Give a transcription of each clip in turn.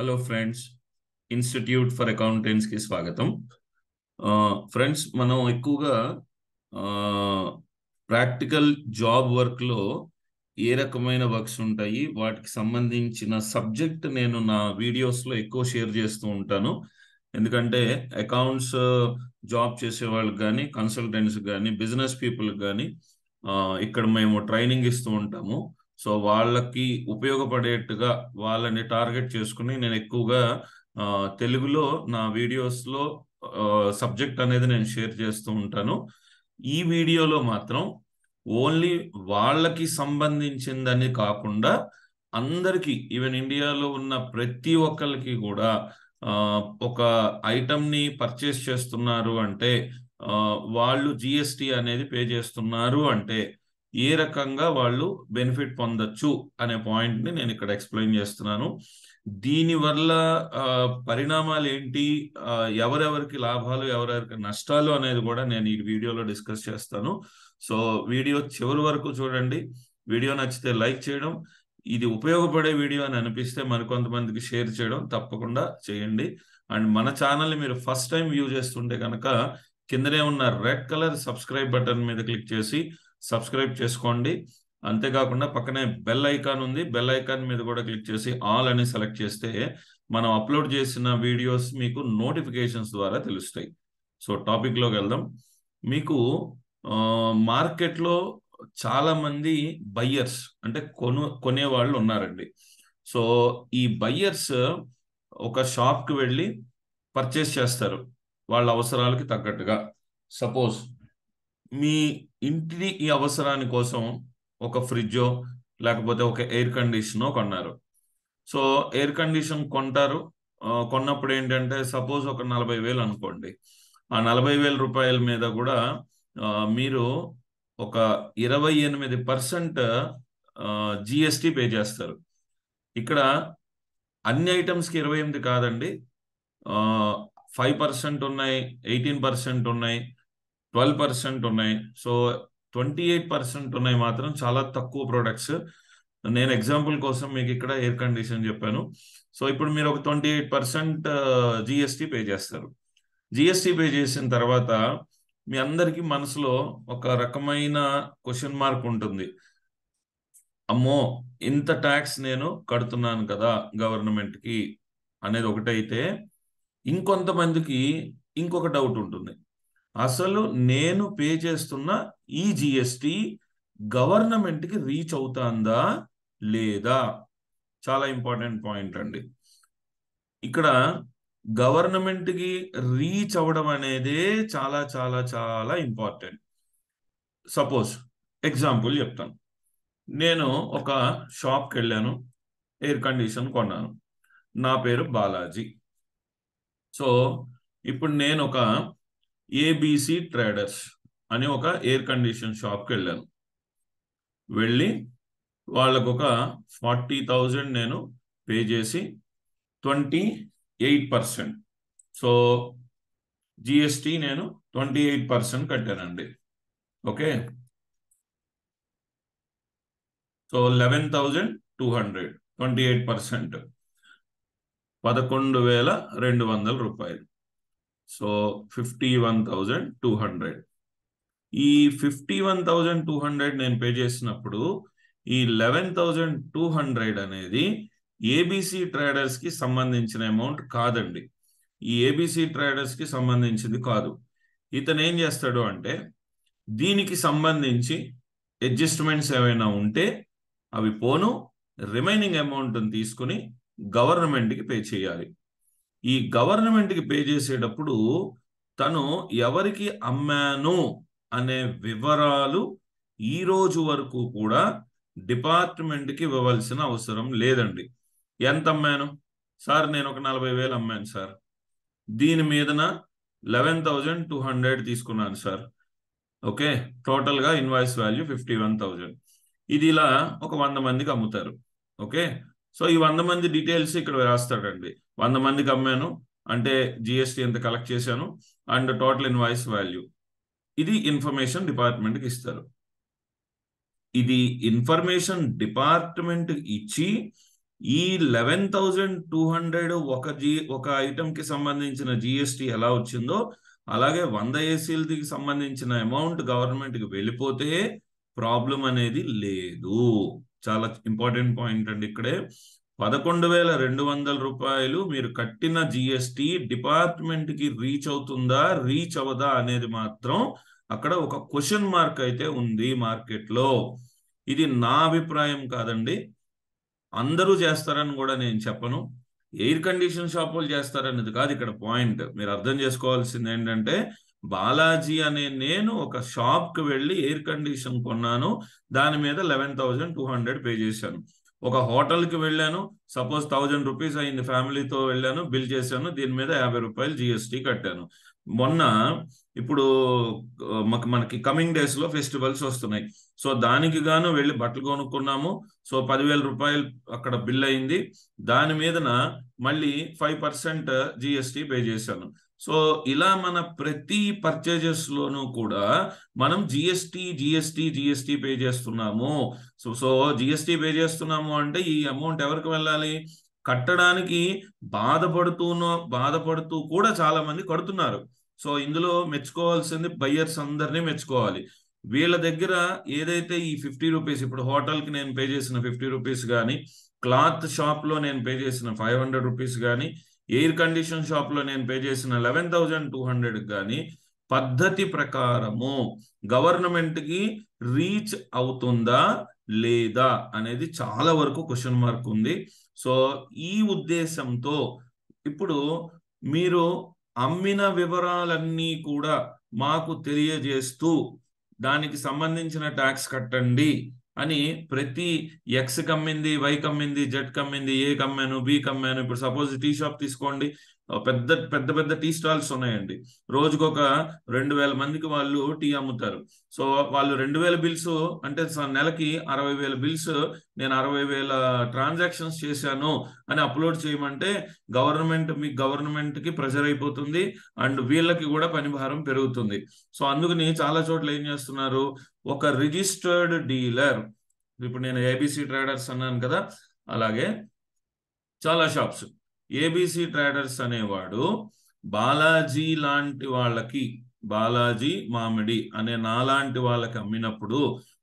hello friends institute for accountants కి స్వాగతం friends మనం ఎక్కువగా ప్రాక్టికల్ జాబ్ వర్క్ లో ఏ రకమైన వర్క్స్ ఉంటాయి వాటికి సంబంధించిన సబ్జెక్ట్ నేను నా వీడియోస్ లో ఎక్కువ షేర్ చేస్తూ ఉంటాను ఎందుకంటే అకౌంట్స్ జాబ్ చేసే వాళ్ళకి కానీ కన్సల్టెంట్స్ కానీ బిజినెస్ పీపుల్ కానీ ఇక్కడ మేము ట్రైనింగ్ ఇస్తూ ఉంటాము సో వాళ్ళకి ఉపయోగపడేట్టుగా వాళ్ళని టార్గెట్ చేసుకుని నేను ఎక్కువగా తెలుగులో నా వీడియోస్లో సబ్జెక్ట్ అనేది నేను షేర్ చేస్తూ ఉంటాను ఈ వీడియోలో మాత్రం ఓన్లీ వాళ్ళకి సంబంధించిందని కాకుండా అందరికీ ఈవెన్ ఇండియాలో ఉన్న ప్రతి ఒక్కరికి కూడా ఒక ఐటమ్ని పర్చేస్ చేస్తున్నారు అంటే వాళ్ళు జిఎస్టి అనేది పే చేస్తున్నారు అంటే ఏ రకంగా వాళ్ళు బెనిఫిట్ పొందొచ్చు అనే పాయింట్ని నేను ఇక్కడ ఎక్స్ప్లెయిన్ చేస్తున్నాను దీని వల్ల పరిణామాలు ఏంటి ఎవరెవరికి లాభాలు ఎవరెవరికి నష్టాలు అనేది కూడా నేను ఈ వీడియోలో డిస్కస్ చేస్తాను సో వీడియో చివరి వరకు చూడండి వీడియో నచ్చితే లైక్ చేయడం ఇది ఉపయోగపడే వీడియో అని అనిపిస్తే మరికొంతమందికి షేర్ చేయడం తప్పకుండా చేయండి అండ్ మన ఛానల్ని మీరు ఫస్ట్ టైం వ్యూ చేస్తుంటే కనుక కిందనే ఉన్న రెడ్ కలర్ సబ్స్క్రైబ్ బటన్ మీద క్లిక్ చేసి సబ్స్క్రైబ్ చేసుకోండి అంతేకాకుండా పక్కనే బెల్ ఐకాన్ ఉంది బెల్ ఐకాన్ మీద కూడా క్లిక్ చేసి ఆల్ అని సెలెక్ట్ చేస్తే మనం అప్లోడ్ చేసిన వీడియోస్ మీకు నోటిఫికేషన్స్ ద్వారా తెలుస్తాయి సో టాపిక్లోకి వెళ్దాం మీకు మార్కెట్లో చాలా మంది బయ్యర్స్ అంటే కొను కొనేవాళ్ళు ఉన్నారండి సో ఈ బయ్యర్స్ ఒక షాప్కి వెళ్ళి పర్చేస్ చేస్తారు వాళ్ళ అవసరాలకి తగ్గట్టుగా సపోజ్ మీ ఇంటిని ఈ అవసరాని కోసం ఒక ఫ్రిడ్జో లేకపోతే ఒక ఎయిర్ కండిషనో కొన్నారు సో ఎయిర్ కండిషన్ కొంటారు కొన్నప్పుడు ఏంటంటే సపోజ్ ఒక నలభై వేలు అనుకోండి ఆ నలభై వేల రూపాయల మీద కూడా మీరు ఒక ఇరవై ఎనిమిది పర్సెంట్ జిఎస్టి పే చేస్తారు ఇక్కడ అన్ని ఐటమ్స్కి ఇరవై ఎనిమిది కాదండి ఫైవ్ పర్సెంట్ ఉన్నాయి ఎయిటీన్ పర్సెంట్ ఉన్నాయి ట్వెల్వ్ పర్సెంట్ ఉన్నాయి సో ట్వంటీ ఎయిట్ పర్సెంట్ ఉన్నాయి మాత్రం చాలా తక్కువ ప్రోడక్ట్స్ నేను ఎగ్జాంపుల్ కోసం మీకు ఇక్కడ ఎయిర్ కండిషన్ చెప్పాను సో ఇప్పుడు మీరు ఒక twenty eight percent GST pay చేస్తారు జిఎస్టి పే చేసిన తర్వాత మీ అందరికీ మనసులో ఒక రకమైన క్వశ్చన్ మార్క్ ఉంటుంది అమ్మో ఇంత ట్యాక్స్ నేను కడుతున్నాను కదా గవర్నమెంట్కి అనేది ఒకటైతే ఇంకొంతమందికి ఇంకొక డౌట్ ఉంటుంది అసలు నేను పే చేస్తున్న ఈ జిఎస్టి గవర్నమెంట్కి రీచ్ అవుతుందా లేదా చాలా ఇంపార్టెంట్ పాయింట్ అండి ఇక్కడ గవర్నమెంట్కి రీచ్ అవ్వడం అనేది చాలా చాలా చాలా ఇంపార్టెంట్ సపోజ్ ఎగ్జాంపుల్ చెప్తాను నేను ఒక షాప్కి వెళ్ళాను ఎయిర్ కండిషన్ కొన్నాను నా పేరు బాలాజీ సో ఇప్పుడు నేను ఒక ఏబిసి ట్రేడర్స్ అని ఒక ఎయిర్ కండిషన్ షాప్కి వెళ్ళాను వెళ్ళి వాళ్ళకు ఒక ఫార్టీ థౌజండ్ నేను పే చేసి twenty eight percent so GST నేను ట్వంటీ ఎయిట్ పర్సెంట్ కట్టానండి okay so eleven thousand two hundred twenty eight percent పదకొండు వేల రెండు వందల రూపాయలు so fifty one thousand two hundred ఈ fifty one thousand two hundred నేను పే చేసినప్పుడు ఈ లెవెన్ థౌజండ్ టూ హండ్రెడ్ అనేది ఏబిసి ట్రేడర్స్ కి సంబంధించిన అమౌంట్ కాదండి ఈ ఏబిసి ట్రేడర్స్ కి సంబంధించింది కాదు ఇతను ఏం చేస్తాడు అంటే దీనికి సంబంధించి అడ్జస్ట్మెంట్స్ ఏమైనా ఉంటే అవి పోను రిమైనింగ్ అమౌంట్ని తీసుకుని గవర్నమెంట్కి పే చేయాలి ఈ గవర్నమెంట్కి పే చేసేటప్పుడు తను ఎవరికి అమ్మాను అనే వివరాలు ఈ రోజు వరకు కూడా డిపార్ట్మెంట్కి ఇవ్వవలసిన అవసరం లేదండి ఎంత అమ్మాను సార్ నేను ఒక నలభై వేలు అమ్మాను సార్ దీని మీదన లెవెన్ థౌజండ్ టూ హండ్రెడ్ తీసుకున్నాను సార్ ఓకే టోటల్గా invoice value fifty one thousand ఇది ఇలా ఒక వంద మందికి అమ్ముతారు ఓకే సో ఈ వంద మంది డీటెయిల్స్ ఇక్కడ రాస్తాడండి వంద మందికి అమ్మాను అంటే జిఎస్టీ ఎంత కలెక్ట్ చేశాను అండ్ టోటల్ ఇన్వాయిస్ వాల్యూ ఇది ఇన్ఫర్మేషన్ డిపార్ట్మెంట్కి ఇస్తారు ఇది ఇన్ఫర్మేషన్ డిపార్ట్మెంట్ ఇచ్చి ఈ లెవెన్ థౌజండ్ టూ హండ్రెడ్ ఒక జి ఒక ఐటెంకి సంబంధించిన జిఎస్టీ ఎలా వచ్చిందో అలాగే వంద ఏసీలకి సంబంధించిన అమౌంట్ గవర్నమెంట్కి వెళ్ళిపోతే ప్రాబ్లం అనేది లేదు చాలా ఇంపార్టెంట్ పాయింట్ అండి ఇక్కడే పదకొండు వేల రెండు వందల రూపాయలు మీరు కట్టిన జిఎస్టి డిపార్ట్మెంట్ కి రీచ్ అవుతుందా రీచ్ అవదా అనేది మాత్రం అక్కడ ఒక క్వశ్చన్ మార్క్ అయితే ఉంది మార్కెట్లో ఇది నా అభిప్రాయం కాదండి అందరూ చేస్తారని కూడా నేను చెప్పను ఎయిర్ కండిషన్ షాపులు చేస్తారనేది కాదు ఇక్కడ పాయింట్ మీరు అర్థం చేసుకోవాల్సింది ఏంటంటే బాలాజీ అనే నేను ఒక షాప్కి వెళ్ళి ఎయిర్ కండిషన్ కొన్నాను దాని మీద eleven thousand two hundred pay చేశాను ఒక హోటల్కి వెళ్ళాను సపోజ్ థౌజండ్ రూపీస్ అయింది ఫ్యామిలీతో వెళ్ళాను బిల్ చేశాను దీని మీద యాభై రూపాయలు జిఎస్టీ కట్టాను మొన్న ఇప్పుడు మనకి కమింగ్ డేస్ లో ఫెస్టివల్స్ వస్తున్నాయి సో దానికి గాను వెళ్ళి బట్టలు కొనుక్కున్నాము సో పదివేల రూపాయలు అక్కడ బిల్ అయింది దాని మీదన మళ్ళీ ఫైవ్ పర్సెంట్ జిఎస్టీ పే చేశాను సో ఇలా మన ప్రతి పర్చేజెస్ లోనూ కూడా మనం జిఎస్టి జిఎస్టి జిఎస్టి పే చేస్తున్నాము సో సో జిఎస్టి పే చేస్తున్నాము అంటే ఈ అమౌంట్ ఎవరికి వెళ్ళాలి కట్టడానికి బాధపడుతూనో బాధపడుతూ కూడా చాలా మంది కడుతున్నారు సో ఇందులో మెచ్చుకోవాల్సింది బయ్యర్స్ అందరినీ మెచ్చుకోవాలి వీళ్ళ దగ్గర ఏదైతే ఈ ఫిఫ్టీ రూపీస్ ఇప్పుడు హోటల్కి నేను పే చేసిన ఫిఫ్టీ రూపీస్ కానీ క్లాత్ షాప్లో నేను పే చేసిన ఫైవ్ హండ్రెడ్ రూపీస్ కానీ ఎయిర్ కండిషన్ షాప్లో నేను పే చేసిన లెవెన్ థౌజండ్ టూ హండ్రెడ్ కానీ పద్ధతి ప్రకారము గవర్నమెంట్కి రీచ్ అవుతుందా లేదా అనేది చాలా వరకు క్వశ్చన్ మార్క్ ఉంది సో ఈ ఉద్దేశంతో ఇప్పుడు మీరు అమ్మిన వివరాలన్నీ కూడా మాకు తెలియజేస్తూ దానికి సంబంధించిన ట్యాక్స్ కట్టండి అని ప్రతి ఎక్స్ కమ్మింది వై కమ్మింది జెడ్ కమ్మింది ఏ కమ్మాను బి కమ్మాను ఇప్పుడు సపోజ్ టీ షాప్ తీసుకోండి పెద్ద పెద్ద పెద్ద టీ స్టాల్స్ ఉన్నాయండి రోజుకొక ఒక రెండు వేల మందికి వాళ్ళు టీ అమ్ముతారు సో వాళ్ళు రెండు వేల బిల్స్ అంటే నెలకి అరవై వేల బిల్స్ నేను అరవై వేల ట్రాన్సాక్షన్స్ చేశాను అని అప్లోడ్ చేయమంటే గవర్నమెంట్ మీ గవర్నమెంట్ కి ప్రెజర్ అయిపోతుంది అండ్ వీళ్ళకి కూడా పనిభారం పెరుగుతుంది సో అందుకని చాలా చోట్ల ఏం చేస్తున్నారు ఒక రిజిస్టర్డ్ డీలర్ ఇప్పుడు నేను ఏబిసి ట్రేడర్స్ అన్నాను కదా అలాగే చాలా షాప్స్ ఏబిసి ట్రేడర్స్ అనేవాడు బాలాజీ లాంటి వాళ్ళకి బాలాజీ మామిడి అనే నాలాంటి వాళ్ళకి అమ్మినప్పుడు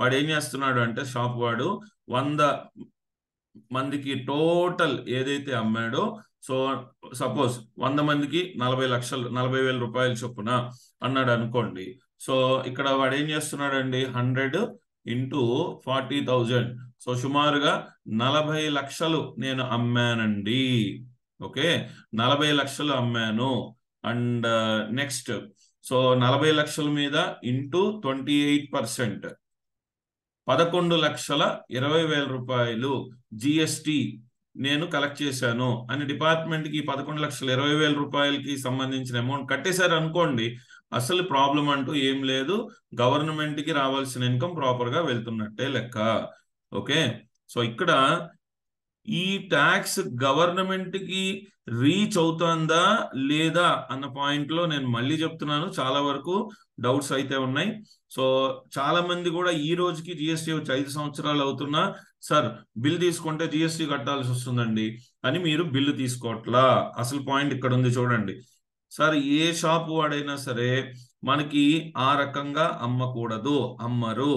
వాడు ఏం చేస్తున్నాడు అంటే షాప్ వాడు వంద మందికి టోటల్ ఏదైతే అమ్మాడో సో సపోజ్ వంద మందికి నలభై లక్షలు నలభై వేల రూపాయలు చొప్పున అన్నాడు అనుకోండి సో ఇక్కడ వాడు ఏం చేస్తున్నాడండి hundred into forty thousand so సుమారుగా నలభై లక్షలు నేను అమ్మానండి ఓకే నలభై లక్షలు అమ్మాను అండ్ నెక్స్ట్ uh, సో నలభై లక్షల మీద ఇంటూ ట్వంటీ ఎయిట్ పర్సెంట్ పదకొండు లక్షల ఇరవై వేల రూపాయలు జిఎస్టి నేను కలెక్ట్ చేశాను అని డిపార్ట్మెంట్కి పదకొండు లక్షల ఇరవై వేల రూపాయలకి సంబంధించిన అమౌంట్ కట్టేశారు అనుకోండి అసలు ప్రాబ్లం అంటూ ఏం లేదు గవర్నమెంట్కి రావాల్సిన ఇన్కమ్ ప్రాపర్గా వెళ్తున్నట్టే లెక్క ఓకే సో ఇక్కడ ఈ ట్యాక్స్ గవర్నమెంట్ కి రీచ్ అవుతుందా లేదా అన్న పాయింట్ లో నేను మళ్ళీ చెప్తున్నాను చాలా వరకు డౌట్స్ అయితే ఉన్నాయి సో చాలా మంది కూడా ఈ రోజుకి జిఎస్టీ వచ్చి ఐదు సంవత్సరాలు అవుతున్నా సార్ బిల్ తీసుకుంటే జిఎస్టీ కట్టాల్సి వస్తుందండి అని మీరు బిల్లు తీసుకోవట్లా అసలు పాయింట్ ఇక్కడ ఉంది చూడండి సార్ ఏ షాప్ వాడైనా సరే మనకి ఆ రకంగా అమ్మకూడదు అమ్మరు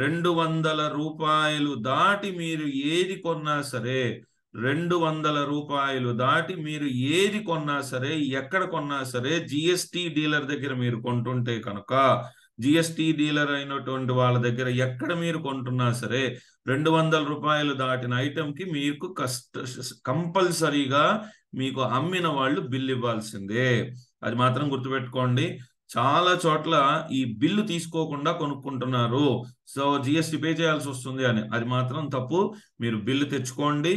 రెండు వందల రూపాయలు దాటి మీరు ఏది కొన్నా సరే రెండు వందల రూపాయలు దాటి మీరు ఏది కొన్నా సరే ఎక్కడ కొన్నా సరే జిఎస్టి డీలర్ దగ్గర మీరు కొంటుంటే కనుక జిఎస్టి డీలర్ అయినటువంటి వాళ్ళ దగ్గర ఎక్కడ మీరు కొంటున్నా సరే రెండు వందల రూపాయలు దాటిన ఐటెంకి మీకు కష్ట కంపల్సరీగా మీకు అమ్మిన వాళ్ళు బిల్ ఇవ్వాల్సిందే అది మాత్రం గుర్తుపెట్టుకోండి చాలా చోట్ల ఈ బిల్లు తీసుకోకుండా కొనుక్కుంటున్నారు సో జిఎస్టి పే చేయాల్సి వస్తుంది అని అది మాత్రం తప్పు మీరు బిల్లు తెచ్చుకోండి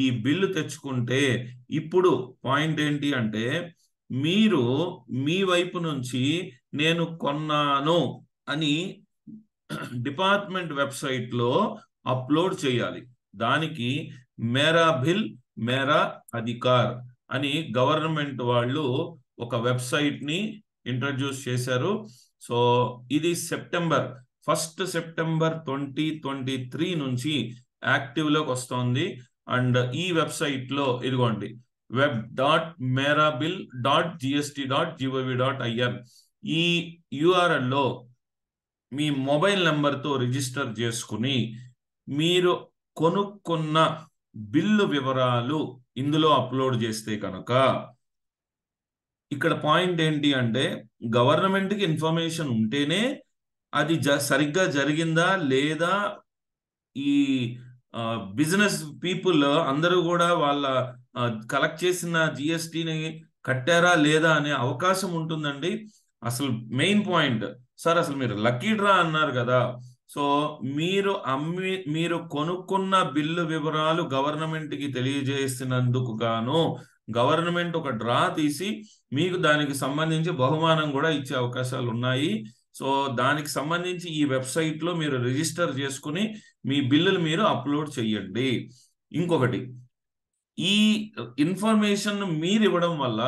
ఈ బిల్లు తెచ్చుకుంటే ఇప్పుడు పాయింట్ ఏంటి అంటే మీరు మీ వైపు నుంచి నేను కొన్నాను అని డిపార్ట్మెంట్ వెబ్సైట్లో అప్లోడ్ చేయాలి దానికి మేరా బిల్ మేరా అధికార్ అని గవర్నమెంట్ వాళ్ళు ఒక వెబ్సైట్ని ఇంట్రడ్యూస్ చేశారు సో ఇది September first September twenty twenty three నుంచి యాక్టివ్లోకి వస్తోంది అండ్ ఈ వెబ్సైట్లో ఇదిగోండి web dot Mera bill dot GST dot GOV dot IR ఈ యుఆర్ఎల్లో మీ మొబైల్ నెంబర్తో రిజిస్టర్ చేసుకుని మీరు కొనుక్కున్న బిల్లు వివరాలు ఇందులో అప్లోడ్ చేస్తే కనుక ఇక్కడ పాయింట్ ఏంటి అంటే గవర్నమెంట్కి ఇన్ఫర్మేషన్ ఉంటేనే అది జ సరిగ్గా జరిగిందా లేదా ఈ బిజినెస్ పీపుల్ అందరూ కూడా వాళ్ళ కలెక్ట్ చేసిన జిఎస్టీని కట్టారా లేదా అనే అవకాశం ఉంటుందండి అసలు మెయిన్ పాయింట్ సార్ అసలు మీరు లక్కీ డ్రా అన్నారు కదా సో మీరు అమ్మి మీరు కొనుక్కున్న బిల్లు వివరాలు గవర్నమెంట్కి తెలియజేసినందుకు గాను గవర్నమెంట్ ఒక డ్రా తీసి మీకు దానికి సంబంధించి బహుమానం కూడా ఇచ్చే అవకాశాలు ఉన్నాయి సో దానికి సంబంధించి ఈ వెబ్సైట్లో మీరు రిజిస్టర్ చేసుకుని మీ బిల్లులు మీరు అప్లోడ్ చేయండి ఇంకొకటి ఈ ఇన్ఫర్మేషన్ మీరు ఇవ్వడం వల్ల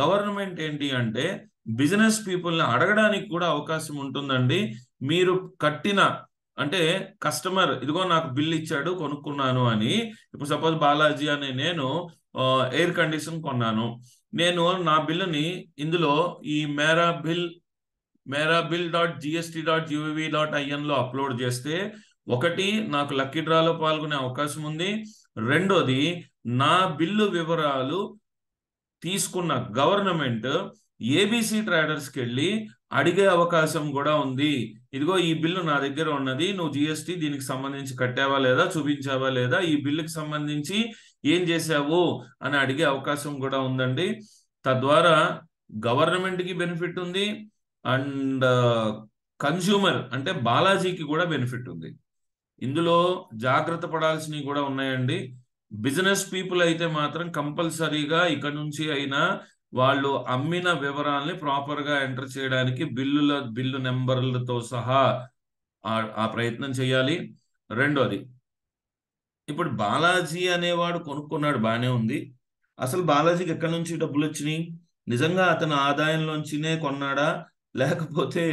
గవర్నమెంట్ ఏంటి అంటే బిజినెస్ పీపుల్ని అడగడానికి కూడా అవకాశం ఉంటుందండి మీరు కట్టిన అంటే కస్టమర్ ఇదిగో నాకు బిల్ ఇచ్చాడు కొనుక్కున్నాను అని ఇప్పుడు సపోజ్ బాలాజీ అనే నేను ఎయిర్ కండిషన్ కొన్నాను నేను నా బిల్లుని ఇందులో ఈ Mera bill Mera bill dot GST dot GVV dot ఐఎన్లో అప్లోడ్ చేస్తే ఒకటి నాకు లక్కీ డ్రాలో పాల్గొనే అవకాశం ఉంది రెండోది నా బిల్లు వివరాలు తీసుకున్న గవర్నమెంట్ ఏబిసి ట్రేడర్స్కి వెళ్ళి అడిగే అవకాశం కూడా ఉంది ఇదిగో ఈ బిల్లు నా దగ్గర ఉన్నది నువ్వు జిఎస్టి దీనికి సంబంధించి కట్టావా లేదా చూపించావా లేదా ఈ బిల్లుకి సంబంధించి ఏం చేశావు అని అడిగే అవకాశం కూడా ఉందండి తద్వారా గవర్నమెంట్ కి బెనిఫిట్ ఉంది అండ్ కన్స్యూమర్ అంటే బాలాజీకి కూడా బెనిఫిట్ ఉంది ఇందులో జాగ్రత్త పడాల్సినవి కూడా ఉన్నాయండి బిజినెస్ పీపుల్ అయితే మాత్రం కంపల్సరీగా ఇక్కడ నుంచి అయినా వాళ్ళు అమ్మిన వివరాల్ని ప్రాపర్గా ఎంటర్ చేయడానికి బిల్లుల బిల్లు నెంబర్లతో సహా ఆ ప్రయత్నం చేయాలి రెండోది ఇప్పుడు బాలాజీ అనేవాడు కొనుక్కున్నాడు బాగానే ఉంది అసలు బాలాజీకి ఎక్కడి నుంచి డబ్బులు వచ్చినాయి నిజంగా అతను ఆదాయంలోంచినే కొన్నాడా లేకపోతే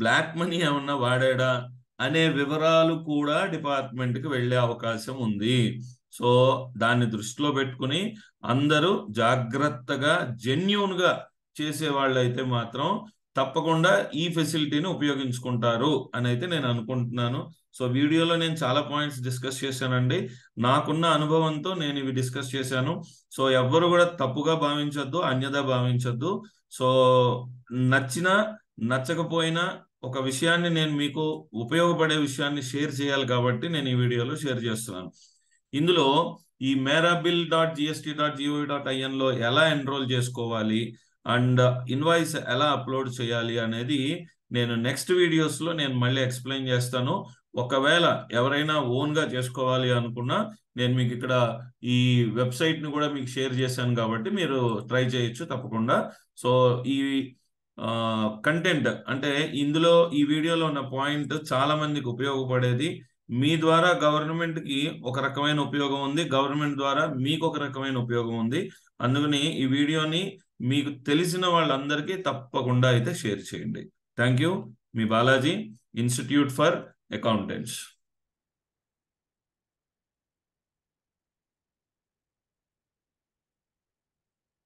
బ్లాక్ మనీ ఏమన్నా వాడాడా అనే వివరాలు కూడా డిపార్ట్మెంట్కి వెళ్ళే అవకాశం ఉంది సో దాన్ని దృష్టిలో పెట్టుకుని అందరూ జాగ్రత్తగా జెన్యున్గా చేసే వాళ్ళైతే మాత్రం తప్పకుండా ఈ ఫెసిలిటీని ఉపయోగించుకుంటారు అని అయితే నేను అనుకుంటున్నాను సో వీడియోలో నేను చాలా పాయింట్స్ డిస్కస్ చేశానండి నాకున్న అనుభవంతో నేను ఇవి డిస్కస్ చేశాను సో ఎవ్వరు కూడా తప్పుగా భావించొద్దు అన్యదా భావించొద్దు సో నచ్చినా నచ్చకపోయినా ఒక విషయాన్ని నేను మీకు ఉపయోగపడే విషయాన్ని షేర్ చేయాలి కాబట్టి నేను ఈ వీడియోలో షేర్ చేస్తున్నాను ఇందులో ఈ Mera bill dot GST dot GOV dot ఐఎన్లో ఎలా ఎన్రోల్ చేసుకోవాలి అండ్ ఇన్వాయిస్ ఎలా అప్లోడ్ చేయాలి అనేది నేను నెక్స్ట్ వీడియోస్లో నేను మళ్ళీ ఎక్స్ప్లెయిన్ చేస్తాను ఒకవేళ ఎవరైనా ఓన్గా చేసుకోవాలి అనుకున్నా నేను మీకు ఇక్కడ ఈ వెబ్సైట్ని కూడా మీకు షేర్ చేశాను కాబట్టి మీరు ట్రై చేయొచ్చు తప్పకుండా సో ఈ కంటెంట్ అంటే ఇందులో ఈ వీడియోలో ఉన్న పాయింట్ చాలా మందికి ఉపయోగపడేది మీ ద్వారా గవర్నమెంట్ కి ఒక రకమైన ఉపయోగం ఉంది గవర్నమెంట్ ద్వారా మీకు ఒక రకమైన ఉపయోగం ఉంది అందుకని ఈ వీడియోని మీకు తెలిసిన వాళ్ళందరికీ తప్పకుండా అయితే షేర్ చేయండి థ్యాంక్ యూ మీ బాలాజీ ఇన్స్టిట్యూట్ ఫర్ అకౌంటెంట్స్